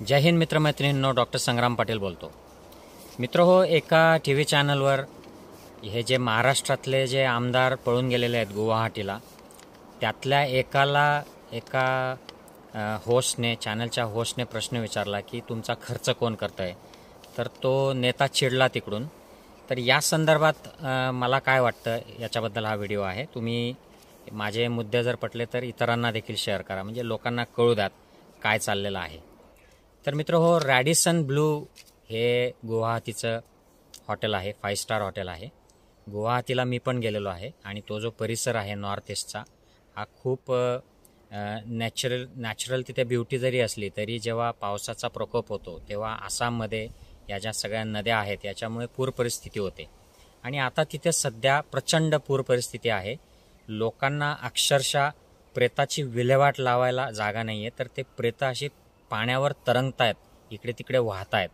जय हिंद मित्रमैत्रिणींनो डॉक्टर संग्राम पाटील बोलतो मित्र हो एका टी व्ही चॅनलवर हे जे महाराष्ट्रातले जे आमदार पळून गेलेले आहेत गुवाहाटीला त्यातल्या एकाला एका होस्टने चॅनलच्या होस्टने प्रश्न विचारला की तुमचा खर्च कोण करत आहे तर तो नेता चिडला तिकडून तर या संदर्भात मला काय वाटतं याच्याबद्दल हा व्हिडिओ आहे तुम्ही माझे मुद्दे जर पटले तर इतरांना देखील शेअर करा म्हणजे लोकांना कळू द्यात काय चाललेलं आहे तर मित्र हो रॅडिसन ब्लू हे गुवाहाटीचं हॉटेल आहे फाईव्ह स्टार हॉटेल आहे गुवाहाटीला मी पण गेलेलो आहे आणि तो जो परिसर आहे नॉर्थ ईस्टचा हा खूप नॅचरल नॅचरल तिथे ब्युटी जरी असली तरी जेव्हा पावसाचा प्रकोप होतो तेव्हा आसाममध्ये या ज्या सगळ्या नद्या आहेत याच्यामुळे पूर परिस्थिती होते आणि आता तिथे सध्या प्रचंड पूर परिस्थिती आहे लोकांना अक्षरशः प्रेताची विल्हेवाट लावायला जागा नाही आहे तर ते प्रेत अशी पाण्यावर तरंगतायत इकडे तिकडे वाहत आहेत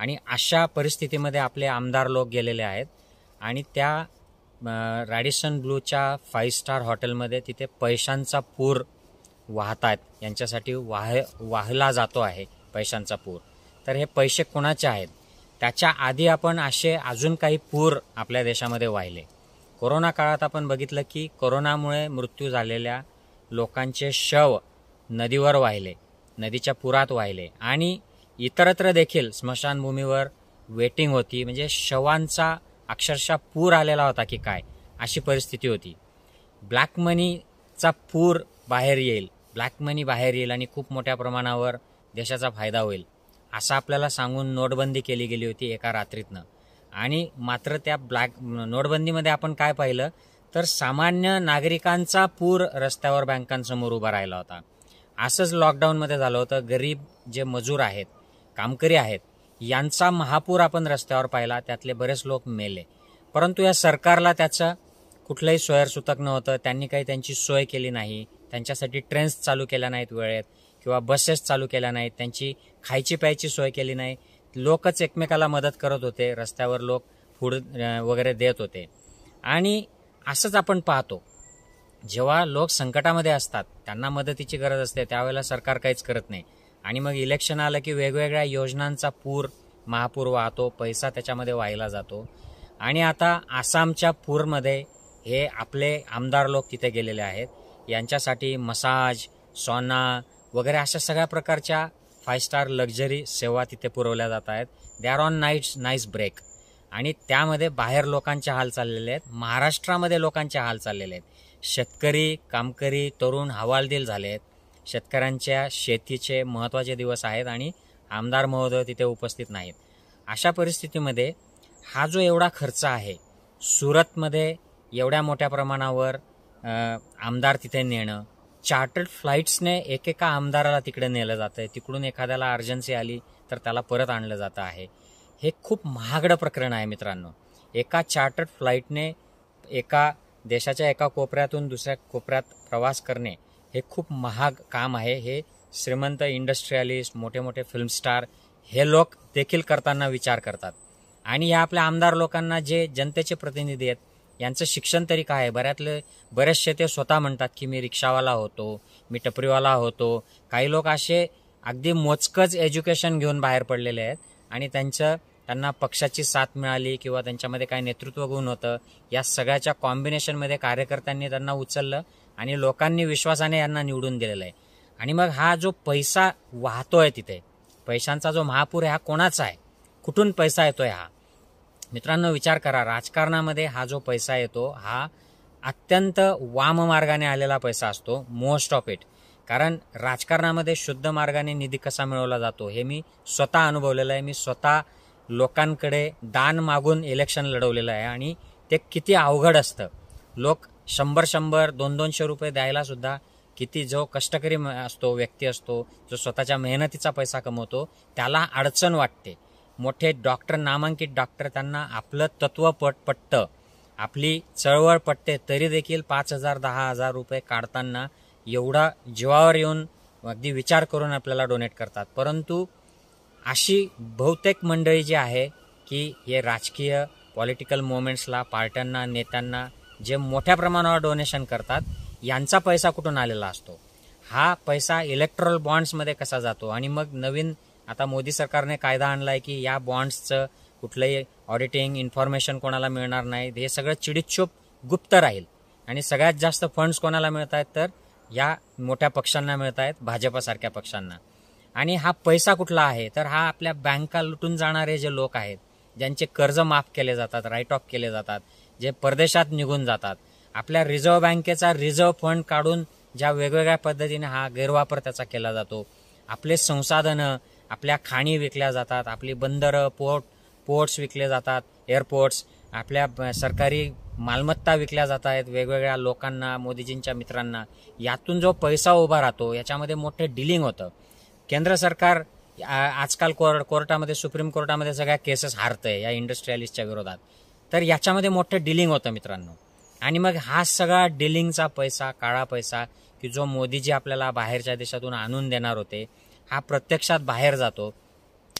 आणि अशा परिस्थितीमध्ये आपले आमदार लोक गेलेले आहेत आणि त्या रॅडिसन ब्लूच्या फाईव्ह स्टार हॉटेलमध्ये तिथे पैशांचा पूर वाहत आहेत यांच्यासाठी वाह वाहला जातो आहे पैशांचा पूर तर हे पैसे कोणाचे आहेत त्याच्या आधी आपण असे अजून काही पूर आपल्या देशामध्ये वाहिले कोरोना काळात आपण बघितलं की कोरोनामुळे मृत्यू झालेल्या लोकांचे शव नदीवर वाहिले नदीच्या पुरात वाहिले आणि इतरत्र देखील स्मशानभूमीवर वेटिंग होती म्हणजे शवांचा अक्षरशः पूर आलेला होता की काय अशी परिस्थिती होती ब्लॅक मनीचा पूर बाहेर येईल ब्लॅक मनी बाहेर येईल आणि खूप मोठ्या प्रमाणावर देशाचा फायदा होईल असं आपल्याला सांगून नोटबंदी केली गेली होती एका रात्रीतनं आणि मात्र त्या ब्लॅक नोटबंदीमध्ये आपण काय पाहिलं तर सामान्य नागरिकांचा पूर रस्त्यावर बँकांसमोर उभा राहिला होता असंच लॉकडाऊनमध्ये झालं होतं गरीब जे मजूर आहेत कामकरी आहेत यांचा महापूर आपण रस्त्यावर पाहिला त्यातले बरेच लोक मेले परंतु या सरकारला त्याचं कुठलंही सुतक नव्हतं त्यांनी काही त्यांची सोय केली नाही त्यांच्यासाठी ट्रेन्स चालू केल्या नाहीत वेळेत किंवा बसेस चालू केल्या नाहीत त्यांची खायची प्यायची सोय केली नाही लोकच एकमेकाला मदत करत होते रस्त्यावर लोक फूड वगैरे देत होते आणि असंच आपण पाहतो जेव्हा लोक संकटामध्ये असतात त्यांना मदतीची गरज असते त्यावेळेला सरकार काहीच करत नाही आणि मग इलेक्शन आलं की वेगवेगळ्या योजनांचा पूर महापूर वाहतो पैसा त्याच्यामध्ये वाहिला जातो आणि आता आसामच्या पूरमध्ये हे आपले आमदार लोक तिथे गेलेले आहेत यांच्यासाठी मसाज सोना वगैरे अशा सगळ्या प्रकारच्या फाय स्टार लक्झरी सेवा तिथे पुरवल्या जात आहेत they are on night nice break आणि त्यामध्ये बाहेर लोकांचे हाल चाललेले आहेत महाराष्ट्रामध्ये लोकांचे हाल चाललेले आहेत शेतकरी कामकरी तरुण हवालदिल झाले आहेत शेतकऱ्यांच्या शेतीचे महत्त्वाचे दिवस आहेत आणि आमदार महोदय तिथे उपस्थित नाहीत अशा परिस्थितीमध्ये हा जो एवढा खर्च आहे सुरतमध्ये एवढ्या मोठ्या प्रमाणावर आमदार तिथे नेणं चार्टर्ड फ्लाईट्सने एकेका आमदाराला तिकडे नेलं जातं आहे तिकडून एखाद्याला अर्जन्सी आली तर त्याला परत आणलं जातं आहे हे खूप महागडं प्रकरण आहे मित्रांनो एका चार्टर्ड फ्लाईटने एका देशाच्या एका कोपऱ्यातून दुसऱ्या कोपऱ्यात प्रवास करणे हे खूप महाग काम आहे हे श्रीमंत इंडस्ट्रियलिस्ट मोठे मोठे फिल्म स्टार हे लोक देखील करताना विचार करतात आणि या आपल्या आमदार लोकांना जे जनतेचे प्रतिनिधी आहेत यांचं शिक्षण तरी काय आहे बऱ्यातले बरेचसे ते स्वतः म्हणतात की मी रिक्षावाला होतो मी टपरीवाला होतो काही लोक असे अगदी मोजकंच एज्युकेशन घेऊन बाहेर पडलेले आहेत आणि त्यांचं त्यांना पक्षाची साथ मिळाली किंवा त्यांच्यामध्ये काय नेतृत्व गुण होतं या सगळ्याच्या कॉम्बिनेशनमध्ये कार्यकर्त्यांनी त्यांना उचललं आणि लोकांनी विश्वासाने यांना निवडून दिलेलं आहे आणि मग हा जो पैसा वाहतोय तिथे पैशांचा जो महापूर आहे हा कोणाचा आहे कुठून पैसा येतोय हा मित्रांनो विचार करा राजकारणामध्ये हा जो पैसा येतो हा अत्यंत वाम मार्गाने आलेला पैसा असतो मोस्ट ऑफ इट कारण राजकारणामध्ये शुद्ध मार्गाने निधी कसा मिळवला जातो हे मी स्वतः अनुभवलेलं आहे मी स्वतः लोकांकडे दान मागून इलेक्शन लढवलेलं आहे आणि ते किती अवघड असतं लोक शंभर शंभर दोन दोनशे रुपये द्यायला सुद्धा किती जो कष्टकरी असतो व्यक्ती असतो जो स्वतःच्या मेहनतीचा पैसा कमवतो त्याला अडचण वाटते मोठे डॉक्टर नामांकित डॉक्टर त्यांना आपलं तत्व पट पटतं आपली चळवळ पटते तरी देखील पाच हजार दहा हजार रुपये काढताना एवढा जीवावर येऊन अगदी विचार करून आपल्याला डोनेट करतात परंतु अशी बहुतेक मंडळी जी आहे की हे राजकीय पॉलिटिकल मुवमेंट्सला पार्ट्यांना नेत्यांना जे मोठ्या प्रमाणावर डोनेशन करतात यांचा पैसा कुठून आलेला असतो हा पैसा इलेक्ट्रल बॉन्ड्समध्ये कसा जातो आणि मग नवीन आता मोदी सरकारने कायदा आणला आहे की या बॉन्ड्सचं कुठलंही ऑडिटिंग इन्फॉर्मेशन कोणाला मिळणार नाही हे सगळं चिडीचूप गुप्त राहील आणि सगळ्यात जास्त फंड्स कोणाला मिळत आहेत तर या मोठ्या पक्षांना मिळत आहेत भाजपासारख्या पक्षांना आणि हा पैसा कुठला आहे तर हा आपल्या बँका लुटून जाणारे जे लोक आहेत ज्यांचे कर्ज माफ केले जातात राईट ऑफ केले जातात जे परदेशात निघून जातात आपल्या रिझर्व्ह बँकेचा रिझर्व्ह फंड काढून ज्या वेगवेगळ्या पद्धतीने हा गैरवापर त्याचा केला जातो आपले संसाधनं आपल्या खाणी विकल्या जातात आपली बंदरं पोर्ट पोर्ट्स विकले जातात एअरपोर्ट्स आपल्या सरकारी मालमत्ता विकल्या जात आहेत वेगवेगळ्या लोकांना मोदीजींच्या मित्रांना यातून जो पैसा उभा राहतो याच्यामध्ये मोठे डिलिंग होतं केंद्र सरकार आजकाल कोर्ट कोर्टामध्ये सुप्रीम कोर्टामध्ये सगळ्या केसेस हारतंय या इंडस्ट्रियलिस्टच्या विरोधात तर याच्यामध्ये मोठं डिलिंग होतं मित्रांनो आणि मग हा सगळा डिलिंगचा पैसा काळा पैसा की जो मोदीजी आपल्याला बाहेरच्या देशातून आणून देणार होते हा प्रत्यक्षात बाहेर जातो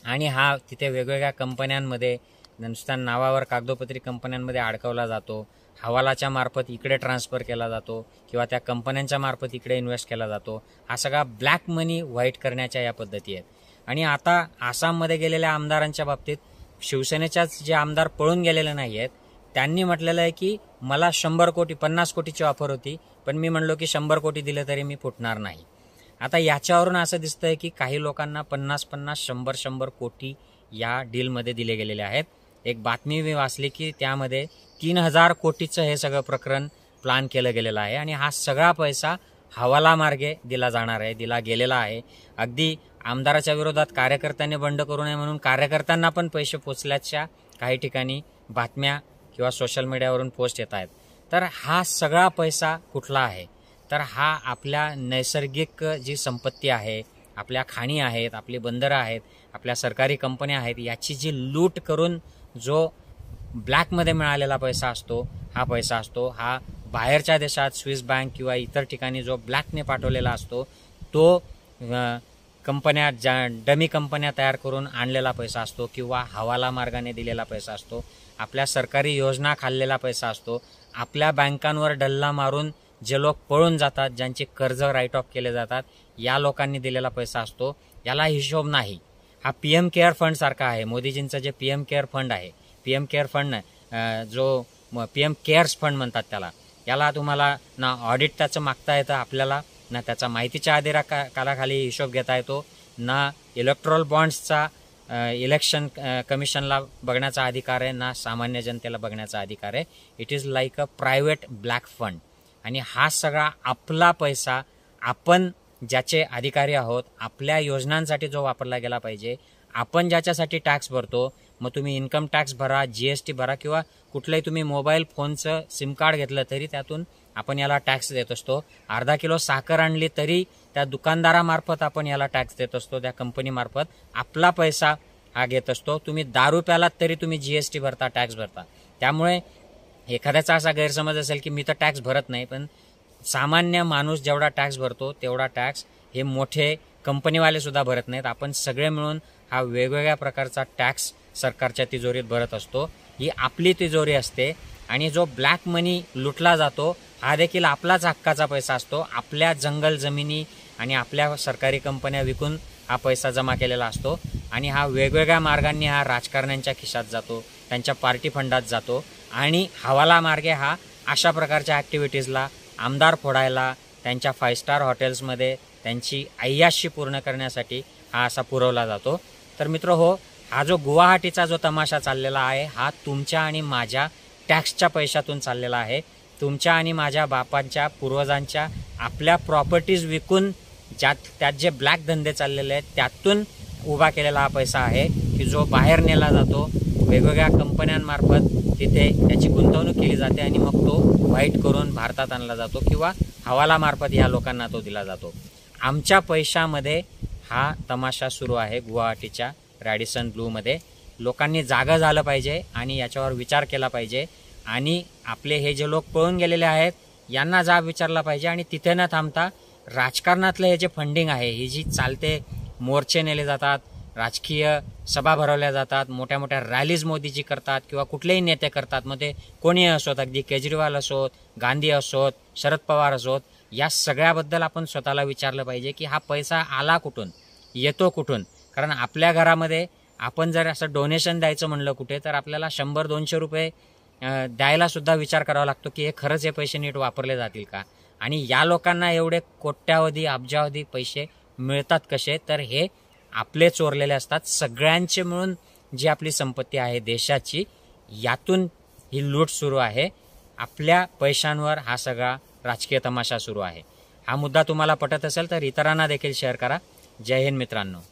आणि हा तिथे वेगवेगळ्या कंपन्यांमध्ये नुसत्या नावावर कागदोपत्री कंपन्यांमध्ये अडकवला जातो हवालाच्या मार्फत इकडे ट्रान्सफर केला जातो किंवा त्या कंपन्यांच्या मार्फत इकडे इन्व्हेस्ट केला जातो हा सगळा ब्लॅक मनी व्हाईट करण्याच्या या पद्धती आहेत आणि आता आसाममध्ये गेलेल्या आमदारांच्या बाबतीत शिवसेनेच्याच जे आमदार पळून गेलेले नाही आहेत त्यांनी म्हटलेलं आहे की मला शंभर कोटी पन्नास कोटीची ऑफर होती पण मी म्हणलो की शंभर कोटी दिले तरी मी फुटणार नाही आता याच्यावरून असं दिसतंय की काही लोकांना पन्नास पन्नास शंभर शंभर कोटी या डीलमध्ये दिले गेलेले आहेत एक बातमी मी वाचली की त्यामध्ये तीन हजार कोटीचं हे सगळं प्रकरण प्लान केलं गेलेलं आहे आणि हा सगळा पैसा हवाला मार्गे दिला जाणार आहे दिला गेलेला आहे अगदी आमदाराच्या विरोधात कार्यकर्त्यांनी बंड करू नये म्हणून कार्यकर्त्यांना पण पैसे पोचल्याच्या काही ठिकाणी बातम्या किंवा सोशल मीडियावरून पोस्ट येत आहेत तर हा सगळा पैसा कुठला आहे तर हा आपल्या नैसर्गिक जी संपत्ती आहे आपल्या खाणी आहेत आपली बंदरं आहेत आपल्या सरकारी कंपन्या आहेत याची जी लूट करून जो ब्लॅकमध्ये मिळालेला पैसा असतो हा पैसा असतो हा बाहेरच्या देशात स्विस बँक किंवा इतर ठिकाणी जो ब्लॅकने पाठवलेला असतो तो कंपन्या ज्या डमी कंपन्या तयार करून आणलेला पैसा असतो किंवा हवाला मार्गाने दिलेला पैसा असतो आपल्या सरकारी योजना खाल्लेला पैसा असतो आपल्या बँकांवर डल्ला मारून जे लोक पळून जातात ज्यांचे कर्ज राईट ऑफ केले जातात या लोकांनी दिलेला पैसा असतो याला हिशोब नाही हा पी एम केअर फंडसारखा आहे मोदीजींचं जे पी एम केअर फंड आहे पी एम केअर फंड जो पी एम केअर्स फंड म्हणतात त्याला याला तुम्हाला ना ऑडिट त्याचं मागता येतं आपल्याला ना त्याचा माहितीच्या आदेरा का कालाखाली हिशोब घेता येतो ना इलेक्ट्रॉल बॉन्ड्सचा इलेक्शन कमिशनला बघण्याचा अधिकार आहे ना सामान्य जनतेला बघण्याचा अधिकार आहे it is like a private black fund आणि हा सगळा आपला पैसा आपण ज्याचे अधिकारी आहोत आपल्या योजनांसाठी जो वापरला गेला पाहिजे आपण ज्याच्यासाठी टॅक्स भरतो मग तुम्ही इन्कम टॅक्स भरा जीएसटी भरा किंवा कुठलंही तुम्ही मोबाईल फोनचं सिम कार्ड घेतलं तरी त्यातून आपण याला टॅक्स देत असतो अर्धा किलो साखर आणली तरी त्या दुकानदारामार्फत आपण याला टॅक्स देत असतो त्या कंपनीमार्फत आपला पैसा हा घेत असतो तुम्ही दारू प्यालात तरी तुम्ही जीएसटी भरता टॅक्स भरता त्यामुळे एखाद्याचा असा गैरसमज असेल की मी तर टॅक्स भरत नाही पण सामान्य माणूस जेवढा टॅक्स भरतो तेवढा टॅक्स हे मोठे कंपनीवाले सुद्धा भरत नाहीत आपण सगळे मिळून हा वेगवेगळ्या प्रकारचा टॅक्स सरकारच्या तिजोरीत भरत असतो ही आपली तिजोरी असते आणि जो ब्लॅक मनी लुटला जातो हा देखील आपलाच हक्काचा पैसा असतो आपल्या जंगल जमिनी आणि आपल्या सरकारी कंपन्या विकून हा पैसा जमा केलेला असतो आणि हा वेगवेगळ्या मार्गांनी हा राजकारण्यांच्या खिशात जातो त्यांच्या पार्टी फंडात जातो आणि हवाला मार्गे हा अशा प्रकारच्या ॲक्टिव्हिटीजला आमदार फोडायला त्यांच्या फाय स्टार हॉटेल्समध्ये त्यांची अय्याशी पूर्ण करण्यासाठी हा असा पुरवला जातो तर मित्र हो हा जो गुवाहाटीचा जो तमाशा चाललेला आहे हा तुमच्या आणि माझ्या टॅक्सच्या पैशातून चाललेला आहे तुमच्या आणि माझ्या बापांच्या पूर्वजांच्या आपल्या प्रॉपर्टीज विकून ज्यात त्यात जे ब्लॅक धंदे चाललेले आहेत त्यातून उभा केलेला हा पैसा आहे की जो बाहेर नेला जातो वेगवेगळ्या कंपन्यांमार्फत तिथे त्याची गुंतवणूक केली जाते आणि मग तो व्हाईट करून भारतात आणला जातो किंवा हवालामार्फत या लोकांना तो दिला जातो आमच्या पैशामध्ये हा तमाशा सुरू आहे गुवाहाटीच्या रॅडिसन ब्लूमध्ये लोकांनी जागा झालं पाहिजे आणि याच्यावर विचार केला पाहिजे आणि आपले हे जे लोक पळून गेलेले आहेत यांना जाब विचारला पाहिजे आणि तिथे न थांबता राजकारणातलं हे जे फंडिंग आहे ही जी चालते मोर्चे नेले जातात राजकीय सभा भरवल्या जातात मोठ्या मोठ्या रॅलीज मोदीजी करतात किंवा कुठलेही नेते करतात मग ते कोणी असोत अगदी केजरीवाल असोत गांधी असोत शरद पवार असोत या सगळ्याबद्दल आपण स्वतःला विचारलं पाहिजे की हा पैसा आला कुठून येतो कुठून कारण आपल्या घरामध्ये आपण जर असं डोनेशन द्यायचं म्हणलं कुठे तर आपल्याला शंभर दोनशे रुपये द्यायला सुद्धा विचार करावा लागतो की हे खरंच हे पैसे नीट वापरले जातील का आणि या लोकांना एवढे कोट्यावधी अब्जावधी पैसे मिळतात कसे तर हे आपले चोरलेले असतात सगळ्यांचे मिळून जी आपली संपत्ती आहे देशाची यातून ही लूट सुरू आहे आपल्या पैशांवर हा सगळा राजकीय तमाशा सुरू आहे हा मुद्दा तुम्हाला पटत असेल तर इतरांना देखील शेअर करा जय हिंद मित्रांनो